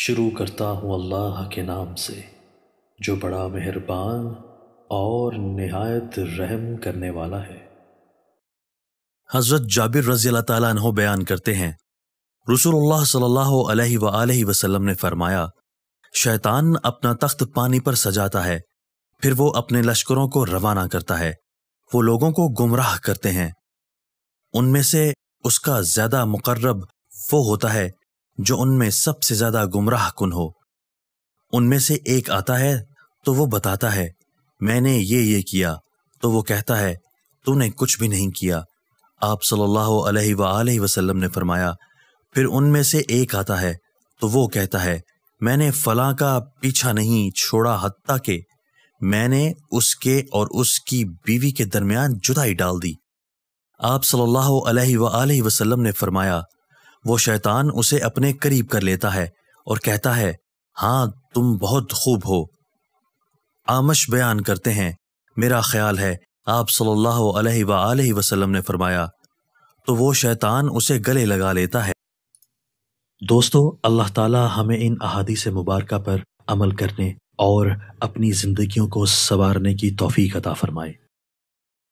शुरू करता हूँ अल्लाह के नाम से जो बड़ा मेहरबान और नहायत रहम करने वाला है हज़रत जाबिर रजी अल्लाह बयान करते हैं रसूलुल्लाह सल्लल्लाहु अलैहि अलैहि वसल्लम ने फरमाया शैतान अपना तख्त पानी पर सजाता है फिर वो अपने लश्करों को रवाना करता है वो लोगों को गुमराह करते हैं उनमें से उसका ज्यादा मुकर्रब वो होता है जो उनमें सबसे ज्यादा गुमराह कन हो उनमें से एक आता है तो वो बताता है मैंने ये ये किया तो वो कहता है तूने कुछ भी नहीं किया आप सल्लल्लाहु अलैहि सल्ला वसल्लम ने फरमाया फिर उनमें से एक आता है तो वो कहता है मैंने फलां का पीछा नहीं छोड़ा हत्ता के मैंने उसके और उसकी बीवी के दरमियान जुदाई डाल दी आप सल्लल्लाहु अलैहि वसल्लम ने फरमाया वो शैतान उसे अपने करीब कर लेता है और कहता है हाँ तुम बहुत खूब हो आमश बयान करते हैं मेरा ख्याल है आप सल्लल्लाहु अलैहि सल्ला वसल्लम ने फरमाया तो वो शैतान उसे गले लगा लेता है दोस्तों अल्लाह ताला हमें इन अहादी से मुबारक पर अमल करने और अपनी ज़िंदगियों को संवारने की तोफ़ी अदा फ़रमाए